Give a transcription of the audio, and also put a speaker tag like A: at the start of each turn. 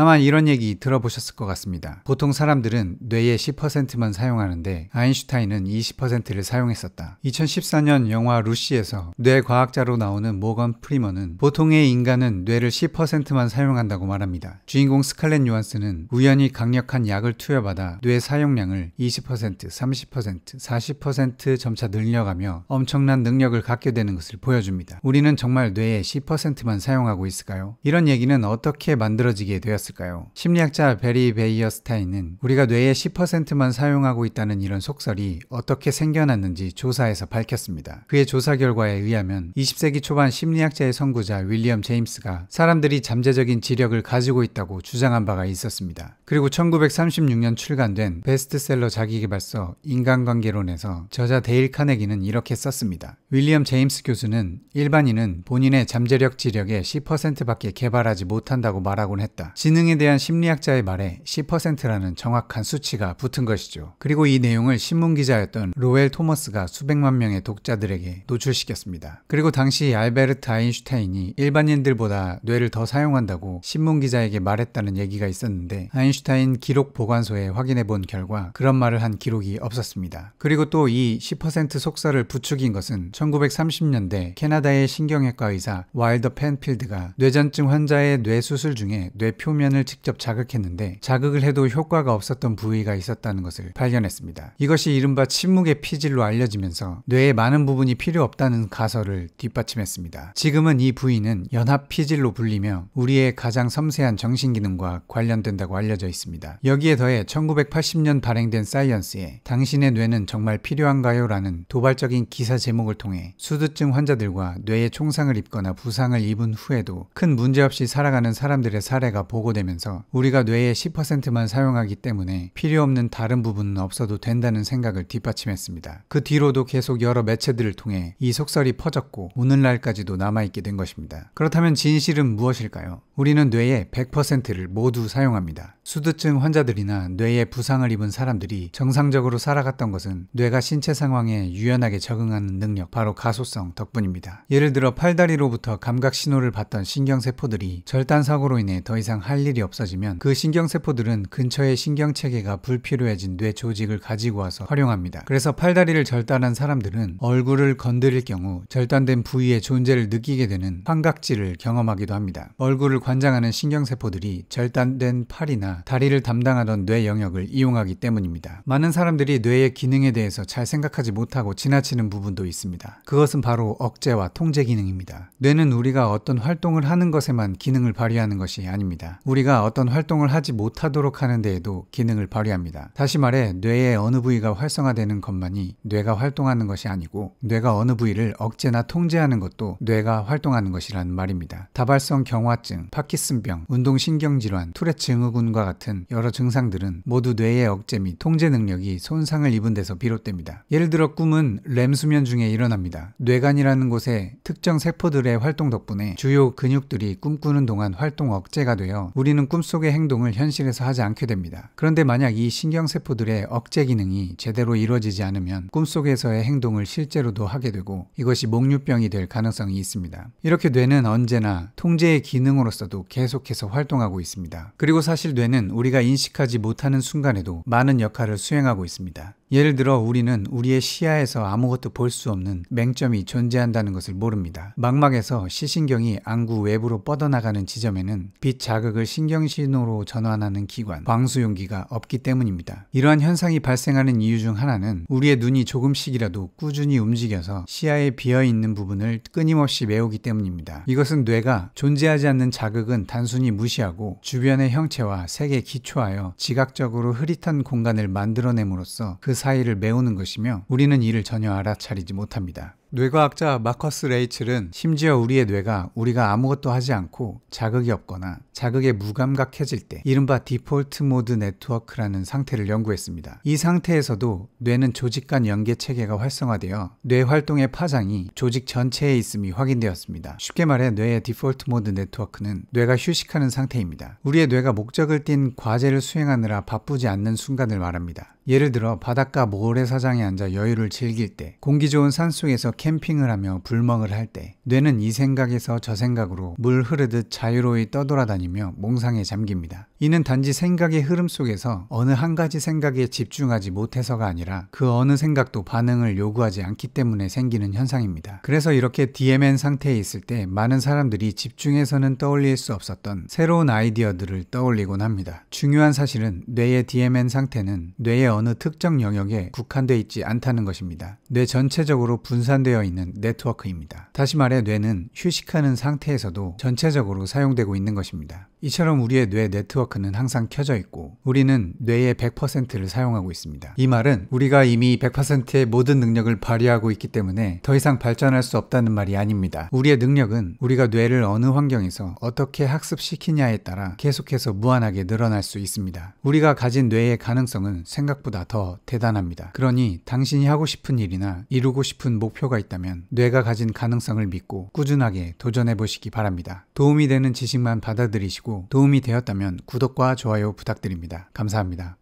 A: 아마 이런 얘기 들어보셨을 것 같습니다. 보통 사람들은 뇌의 10%만 사용하는데 아인슈타인은 20%를 사용했었다. 2014년 영화 루시에서 뇌과학자로 나오는 모건 프리머는 보통의 인간은 뇌를 10%만 사용한다고 말합니다. 주인공 스칼렛 요한스는 우연히 강력한 약을 투여받아 뇌 사용량을 20%, 30%, 40% 점차 늘려가며 엄청난 능력을 갖게 되는 것을 보여줍니다. 우리는 정말 뇌의 10%만 사용하고 있을까요? 이런 얘기는 어떻게 만들어지게 되었을까요? 있을까요? 심리학자 베리 베이어스타인은 우리가 뇌의 10%만 사용하고 있다는 이런 속설이 어떻게 생겨났는지 조사해서 밝혔습니다. 그의 조사 결과에 의하면 20세기 초반 심리학자의 선구자 윌리엄 제임스가 사람들이 잠재적인 지력을 가지고 있다고 주장한 바가 있었습니다. 그리고 1936년 출간된 베스트셀러 자기계발서 인간관계론에서 저자 데일 카네기는 이렇게 썼습니다. 윌리엄 제임스 교수는 일반인은 본인의 잠재력 지력의 10%밖에 개발하지 못한다고 말하곤 했다. 지능 본능에 대한 심리학자의 말에 10%라는 정확한 수치가 붙은 것이죠. 그리고 이 내용을 신문 기자였던 로엘 토머스가 수백만 명의 독자들에게 노출시켰습니다. 그리고 당시 알베르트 아인슈타인이 일반인들보다 뇌를 더 사용한다고 신문 기자에게 말했다는 얘기가 있었는데 아인슈타인 기록 보관소에 확인해 본 결과 그런 말을 한 기록이 없었습니다. 그리고 또 이 10% 속설을 부추긴 것은 1930년대 캐나다의 신경외과 의사 와일더 펜필드가 뇌전증 환자의 뇌 수술 중에 뇌표면 소면을 직접 자극했는데 자극을 해도 효과가 없었던 부위가 있었다는 것을 발견했습니다. 이것이 이른바 침묵의 피질로 알려지면서 뇌의 많은 부분이 필요 없다는 가설을 뒷받침했습니다. 지금은 이 부위는 연합 피질로 불리며 우리의 가장 섬세한 정신 기능과 관련된다고 알려져 있습니다. 여기에 더해 1980년 발행된 사이언스에 당신의 뇌는 정말 필요한가요? 라는 도발적인 기사 제목을 통해 수두증 환자들과 뇌에 총상을 입거나 부상을 입은 후에도 큰 문제 없이 살아가는 사람들의 사례가 보고 소모되면서 우리가 뇌의 10%만 사용하기 때문에 필요 없는 다른 부분은 없어도 된다는 생각을 뒷받침했습니다. 그 뒤로도 계속 여러 매체들을 통해 이 속설이 퍼졌고 오늘날까지도 남아있게 된 것입니다. 그렇다면 진실은 무엇일까요? 우리는 뇌의 100%를 모두 사용합니다. 수두증 환자들이나 뇌에 부상을 입은 사람들이 정상적으로 살아갔던 것은 뇌가 신체 상황에 유연하게 적응하는 능력, 바로 가소성 덕분입니다. 예를 들어 팔다리로부터 감각 신호를 받던 신경세포들이 절단사고로 인해 더 이상 할 일이 없어지면 그 신경세포들은 근처의 신경체계가 불필요해진 뇌 조직을 가지고 와서 활용합니다. 그래서 팔다리를 절단한 사람들은 얼굴을 건드릴 경우 절단된 부위의 존재를 느끼게 되는 환각지를 경험하기도 합니다. 얼굴을 관장하는 신경세포들이 절단된 팔이나 다리를 담당하던 뇌 영역을 이용하기 때문입니다. 많은 사람들이 뇌의 기능에 대해서 잘 생각하지 못하고 지나치는 부분도 있습니다. 그것은 바로 억제와 통제 기능입니다. 뇌는 우리가 어떤 활동을 하는 것에만 기능을 발휘하는 것이 아닙니다. 우리가 어떤 활동을 하지 못하도록 하는 데에도 기능을 발휘합니다. 다시 말해 뇌의 어느 부위가 활성화되는 것만이 뇌가 활동하는 것이 아니고 뇌가 어느 부위를 억제나 통제하는 것도 뇌가 활동하는 것이라는 말입니다. 다발성 경화증, 파키슨병, 운동신경질환, 투렛 증후군과 같은 여러 증상들은 모두 뇌의 억제 및 통제 능력이 손상을 입은 데서 비롯됩니다. 예를 들어 꿈은 렘 수면 중에 일어납니다. 뇌간이라는 곳에 특정 세포들의 활동 덕분에 주요 근육들이 꿈꾸는 동안 활동 억제가 되어 우리는 꿈속의 행동을 현실에서 하지 않게 됩니다. 그런데 만약 이 신경세포들의 억제 기능이 제대로 이루어지지 않으면 꿈속에서의 행동을 실제로도 하게 되고 이것이 목류병이 될 가능성이 있습니다. 이렇게 뇌는 언제나 통제의 기능으로서 대해서도 계속해서 활동하고 있습니다. 그리고 사실 뇌는 우리가 인식하지 못하는 순간에도 많은 역할을 수행하고 있습니다. 예를 들어 우리는 우리의 시야에서 아무것도 볼 수 없는 맹점이 존재한다는 것을 모릅니다. 망막에서 시신경이 안구 외부로 뻗어나가는 지점에는 빛 자극을 신경신호로 전환하는 기관, 광수용기가 없기 때문입니다. 이러한 현상이 발생하는 이유 중 하나는 우리의 눈이 조금씩이라도 꾸준히 움직여서 시야에 비어있는 부분을 끊임없이 메우기 때문입니다. 이것은 뇌가 존재하지 않는 자극은 단순히 무시하고 주변의 형체와 색에 기초하여 지각적으로 흐릿한 공간을 만들어냄으로써 그 사이를 메우는 것이며 우리는 이를 전혀 알아차리지 못합니다. 뇌과학자 마커스 레이첼은 심지어 우리의 뇌가 우리가 아무것도 하지 않고 자극이 없거나 자극에 무감각해질 때 이른바 디폴트 모드 네트워크라는 상태를 연구했습니다. 이 상태에서도 뇌는 조직 간 연계 체계가 활성화되어 뇌 활동의 파장이 조직 전체에 있음이 확인되었습니다. 쉽게 말해 뇌의 디폴트 모드 네트워크는 뇌가 휴식하는 상태입니다. 우리의 뇌가 목적을 띤 과제를 수행하느라 바쁘지 않는 순간을 말합니다. 예를 들어 바닷가 모래사장에 앉아 여유를 즐길 때 공기 좋은 산속에서 캠핑을 하며 불멍을 할 때 뇌는 이 생각에서 저 생각으로 물 흐르듯 자유로이 떠돌아다니며 몽상에 잠깁니다. 이는 단지 생각의 흐름 속에서 어느 한 가지 생각에 집중하지 못해서가 아니라 그 어느 생각도 반응을 요구하지 않기 때문에 생기는 현상입니다. 그래서 이렇게 DMN 상태에 있을 때 많은 사람들이 집중해서는 떠올릴 수 없었던 새로운 아이디어들을 떠올리곤 합니다. 중요한 사실은 뇌의 DMN 상태는 뇌의 어느 특정 영역에 국한돼 있지 않다는 것입니다. 뇌 전체적으로 분산되 구현되어 있는 네트워크입니다. 다시 말해 뇌는 휴식하는 상태에서도 전체적으로 사용되고 있는 것입니다. 이처럼 우리의 뇌 네트워크는 항상 켜져 있고 우리는 뇌의 100%를 사용하고 있습니다. 이 말은 우리가 이미 100%의 모든 능력을 발휘하고 있기 때문에 더 이상 발전할 수 없다는 말이 아닙니다. 우리의 능력은 우리가 뇌를 어느 환경에서 어떻게 학습시키냐에 따라 계속해서 무한하게 늘어날 수 있습니다. 우리가 가진 뇌의 가능성은 생각보다 더 대단합니다. 그러니 당신이 하고 싶은 일이나 이루고 싶은 목표가 있다면 뇌가 가진 가능성을 믿고 꾸준하게 도전해 보시기 바랍니다. 도움이 되는 지식만 받아들이시고 도움이 되었다면 구독과 좋아요 부탁드립니다. 감사합니다.